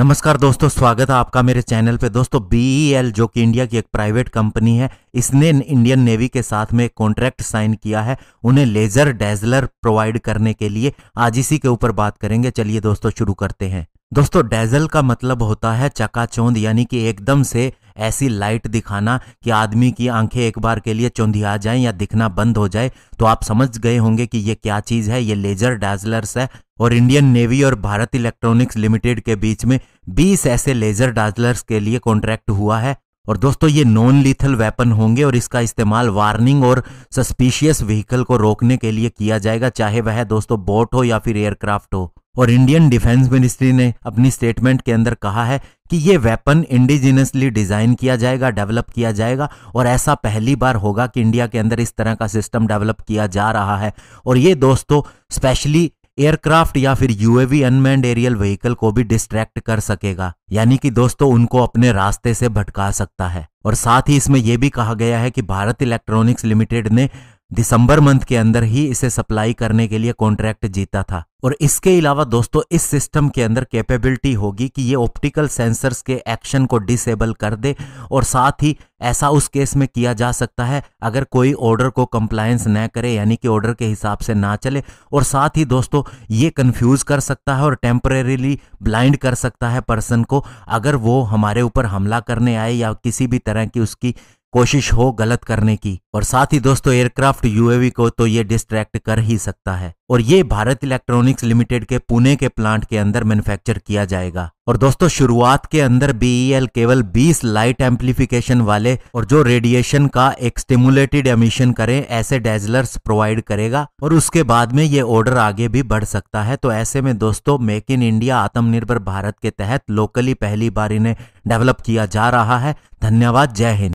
नमस्कार दोस्तों स्वागत है आपका मेरे चैनल पे दोस्तों बीईएल e जो कि इंडिया की एक प्राइवेट कंपनी है इसने इंडियन नेवी के साथ में एक कॉन्ट्रैक्ट साइन किया है उन्हें लेजर डेजलर प्रोवाइड करने के लिए आज इसी के ऊपर बात करेंगे चलिए दोस्तों शुरू करते हैं दोस्तों डेजल का मतलब होता है चकाचौंध यानी कि एकदम से ऐसी लाइट दिखाना कि आदमी की आंखें एक बार के लिए आ जाए या दिखना बंद हो जाए तो आप समझ गए होंगे कि ये क्या चीज़ है ये लेजर डेजलर्स है और इंडियन नेवी और भारत इलेक्ट्रॉनिक्स लिमिटेड के बीच में 20 ऐसे लेजर डाजलर्स के लिए कॉन्ट्रैक्ट हुआ है और दोस्तों ये नॉन लीथल वेपन होंगे और इसका इस्तेमाल वार्निंग और सस्पिशियस व्हीकल को रोकने के लिए किया जाएगा चाहे वह दोस्तों बोट हो या फिर एयरक्राफ्ट हो और इंडियन डिफेंस मिनिस्ट्री ने अपनी स्टेटमेंट के अंदर कहा है कि ये वेपन इंडिजिनसली डिजाइन किया जाएगा डेवलप किया जाएगा और ऐसा पहली बार होगा कि इंडिया के अंदर इस तरह का सिस्टम डेवलप किया जा रहा है और ये दोस्तों स्पेशली एयरक्राफ्ट या फिर यूएवी अनमैंड एरियल व्हीकल को भी डिस्ट्रैक्ट कर सकेगा यानी कि दोस्तों उनको अपने रास्ते से भटका सकता है और साथ ही इसमें यह भी कहा गया है कि भारत इलेक्ट्रॉनिक्स लिमिटेड ने दिसंबर मंथ के अंदर ही इसे सप्लाई करने के लिए कॉन्ट्रैक्ट जीता था और इसके अलावा दोस्तों इस सिस्टम के अंदर कैपेबिलिटी होगी कि ये ऑप्टिकल सेंसर्स के एक्शन को डिसेबल कर दे और साथ ही ऐसा उस केस में किया जा सकता है अगर कोई ऑर्डर को कंप्लायंस न करे यानी कि ऑर्डर के हिसाब से ना चले और साथ ही दोस्तों ये कंफ्यूज कर सकता है और टेम्परेली ब्लाइंड कर सकता है पर्सन को अगर वो हमारे ऊपर हमला करने आए या किसी भी तरह की उसकी कोशिश हो गलत करने की और साथ ही दोस्तों एयरक्राफ्ट यूएवी को तो ये डिस्ट्रैक्ट कर ही सकता है और ये भारत इलेक्ट्रॉनिक्स लिमिटेड के पुणे के प्लांट के अंदर मैन्युफैक्चर किया जाएगा और दोस्तों शुरुआत के अंदर बीईएल e केवल 20 लाइट एम्पलीफिकेशन वाले और जो रेडिएशन का एक स्टिमुलेटेड एमिशन करे ऐसे डेजलर्स प्रोवाइड करेगा और उसके बाद में ये ऑर्डर आगे भी बढ़ सकता है तो ऐसे में दोस्तों मेक इन इंडिया आत्मनिर्भर भारत के तहत लोकली पहली बार इन्हें डेवलप किया जा रहा है धन्यवाद जय हिंद